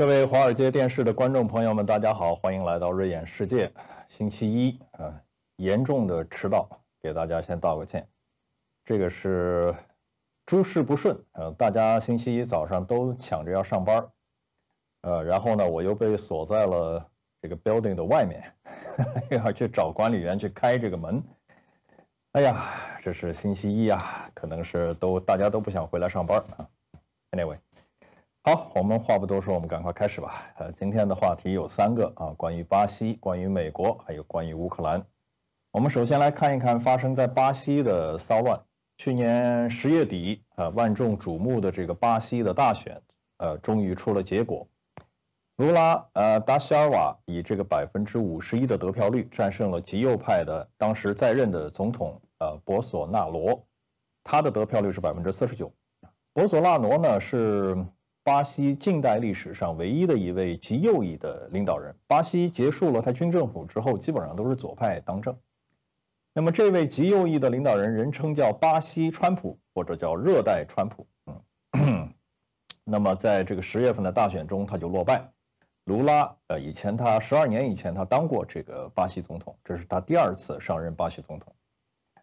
各位华尔街电视的观众朋友们，大家好，欢迎来到瑞眼世界。星期一啊，严重的迟到，给大家先道个歉。这个是诸事不顺，呃，大家星期一早上都抢着要上班，呃，然后呢，我又被锁在了这个 building 的外面，要去找管理员去开这个门。哎呀，这是星期一啊，可能是都大家都不想回来上班啊。Anyway，好，我们话不多说，我们赶快开始吧。呃，今天的话题有三个啊，关于巴西、关于美国，还有关于乌克兰。我们首先来看一看发生在巴西的骚乱。去年十月底，呃，万众瞩目的这个巴西的大选，呃，终于出了结果。卢拉呃达西尔瓦以这个百分之五十一的得票率战胜了极右派的当时在任的总统呃博索纳罗，他的得票率是百分之四十九。博索纳罗呢是。巴西近代历史上唯一的一位极右翼的领导人。巴西结束了他军政府之后，基本上都是左派当政。那么，这位极右翼的领导人，人称叫巴西川普或者叫热带川普。嗯，那么在这个十月份的大选中，他就落败。卢拉，呃，以前他十二年以前他当过这个巴西总统，这是他第二次上任巴西总统。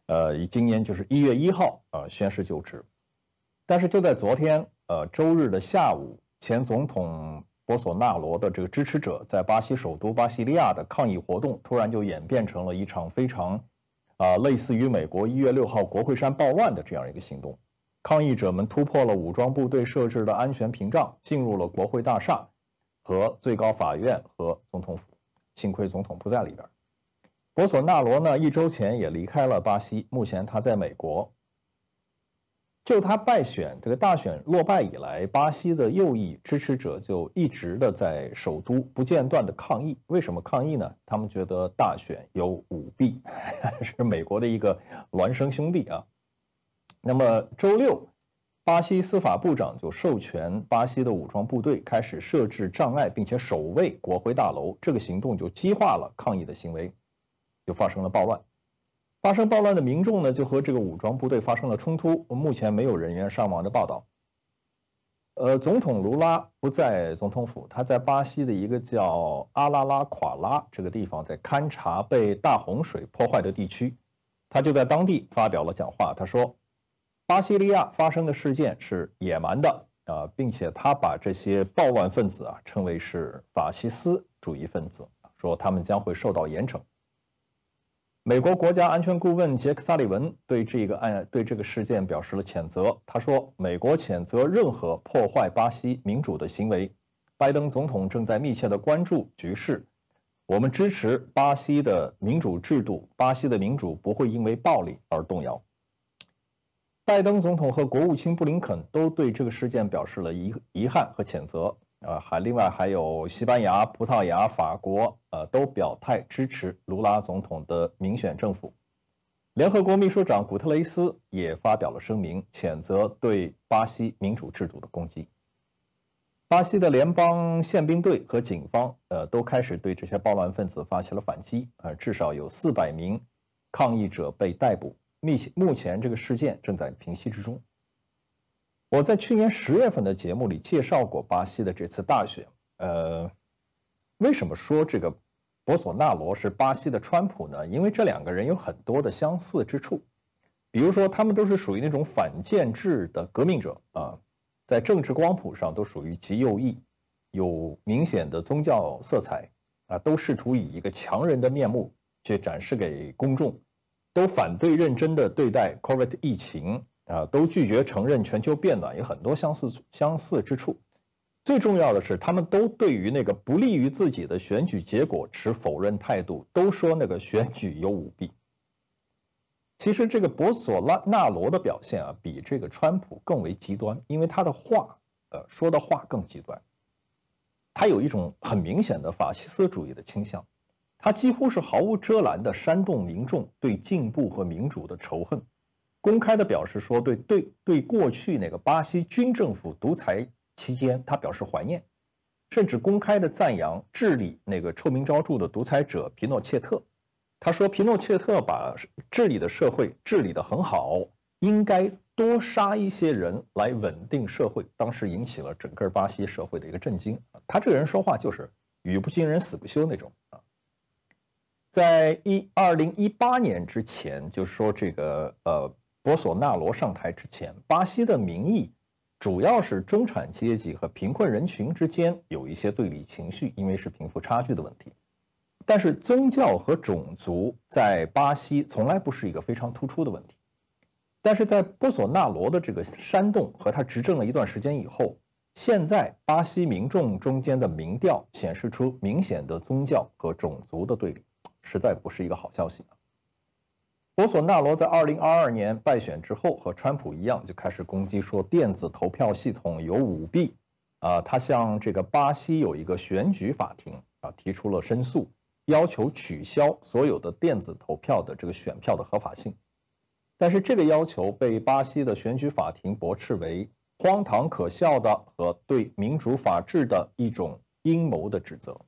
呃，今年就是一月一号啊，宣誓就职。但是就在昨天。呃，周日的下午，前总统博索纳罗的这个支持者在巴西首都巴西利亚的抗议活动，突然就演变成了一场非常，啊，类似于美国一月六号国会山暴乱的这样一个行动。抗议者们突破了武装部队设置的安全屏障，进入了国会大厦和最高法院和总统府。幸亏总统不在里边。博索纳罗呢，一周前也离开了巴西，目前他在美国。就他败选，这个大选落败以来，巴西的右翼支持者就一直的在首都不间断的抗议。为什么抗议呢？他们觉得大选有舞弊，是美国的一个孪生兄弟啊。那么周六，巴西司法部长就授权巴西的武装部队开始设置障碍，并且守卫国会大楼。这个行动就激化了抗议的行为，就发生了暴乱。发生暴乱的民众呢，就和这个武装部队发生了冲突。目前没有人员伤亡的报道。呃，总统卢拉不在总统府，他在巴西的一个叫阿拉拉垮拉这个地方，在勘察被大洪水破坏的地区。他就在当地发表了讲话，他说：“巴西利亚发生的事件是野蛮的啊，并且他把这些暴乱分子啊称为是法西斯主义分子，说他们将会受到严惩。”美国国家安全顾问杰克·萨利文对这个案对这个事件表示了谴责。他说：“美国谴责任何破坏巴西民主的行为。拜登总统正在密切的关注局势。我们支持巴西的民主制度，巴西的民主不会因为暴力而动摇。”拜登总统和国务卿布林肯都对这个事件表示了遗遗憾和谴责。呃，还另外还有西班牙、葡萄牙、法国，呃，都表态支持卢拉总统的民选政府。联合国秘书长古特雷斯也发表了声明，谴责对巴西民主制度的攻击。巴西的联邦宪兵队和警方，呃，都开始对这些暴乱分子发起了反击。啊，至少有四百名抗议者被逮捕。密目前这个事件正在平息之中。我在去年十月份的节目里介绍过巴西的这次大选。呃，为什么说这个博索纳罗是巴西的川普呢？因为这两个人有很多的相似之处，比如说他们都是属于那种反建制的革命者啊，在政治光谱上都属于极右翼，有明显的宗教色彩啊，都试图以一个强人的面目去展示给公众，都反对认真的对待 corvet 疫情。啊，都拒绝承认全球变暖，有很多相似相似之处。最重要的是，他们都对于那个不利于自己的选举结果持否认态度，都说那个选举有舞弊。其实，这个博索拉纳罗的表现啊，比这个川普更为极端，因为他的话，呃，说的话更极端。他有一种很明显的法西斯主义的倾向，他几乎是毫无遮拦地煽动民众对进步和民主的仇恨。公开的表示说，对对对，过去那个巴西军政府独裁期间，他表示怀念，甚至公开的赞扬治理那个臭名昭著的独裁者皮诺切特。他说，皮诺切特把治理的社会治理得很好，应该多杀一些人来稳定社会。当时引起了整个巴西社会的一个震惊。他这个人说话就是语不惊人死不休那种啊。在一二零一八年之前，就是说这个呃。博索纳罗上台之前，巴西的民意主要是中产阶级和贫困人群之间有一些对立情绪，因为是贫富差距的问题。但是宗教和种族在巴西从来不是一个非常突出的问题。但是在波索纳罗的这个煽动和他执政了一段时间以后，现在巴西民众中间的民调显示出明显的宗教和种族的对立，实在不是一个好消息。博索纳罗在二零二二年败选之后，和川普一样，就开始攻击说电子投票系统有舞弊。啊，他向这个巴西有一个选举法庭啊提出了申诉，要求取消所有的电子投票的这个选票的合法性。但是这个要求被巴西的选举法庭驳斥为荒唐可笑的和对民主法治的一种阴谋的指责，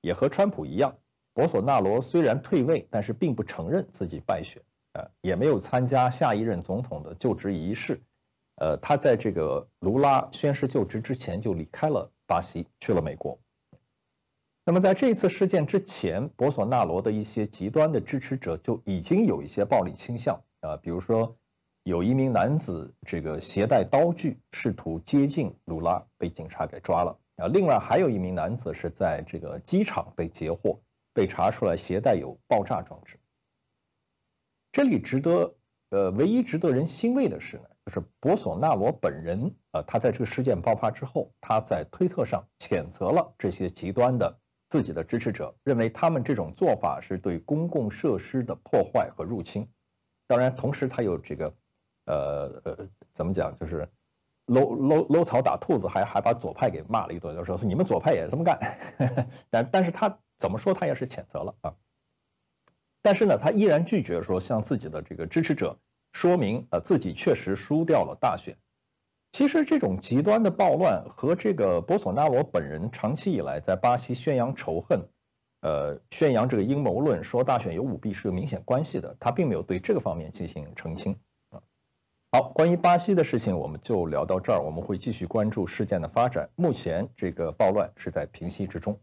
也和川普一样。博索纳罗虽然退位，但是并不承认自己败选，呃，也没有参加下一任总统的就职仪式，呃，他在这个卢拉宣誓就职之前就离开了巴西，去了美国。那么在这一次事件之前，博索纳罗的一些极端的支持者就已经有一些暴力倾向啊，比如说，有一名男子这个携带刀具试图接近卢拉，被警察给抓了啊，另外还有一名男子是在这个机场被截获。被查出来携带有爆炸装置。这里值得，呃，唯一值得人欣慰的是呢，就是博索纳罗本人，呃，他在这个事件爆发之后，他在推特上谴责了这些极端的自己的支持者，认为他们这种做法是对公共设施的破坏和入侵。当然，同时他有这个，呃呃，怎么讲，就是。搂搂搂草打兔子，还还把左派给骂了一顿，就说你们左派也这么干，但但是他怎么说他也是谴责了啊。但是呢，他依然拒绝说向自己的这个支持者说明，呃，自己确实输掉了大选。其实这种极端的暴乱和这个博索纳罗本人长期以来在巴西宣扬仇恨，呃，宣扬这个阴谋论，说大选有舞弊是有明显关系的。他并没有对这个方面进行澄清。好，关于巴西的事情，我们就聊到这儿。我们会继续关注事件的发展。目前，这个暴乱是在平息之中。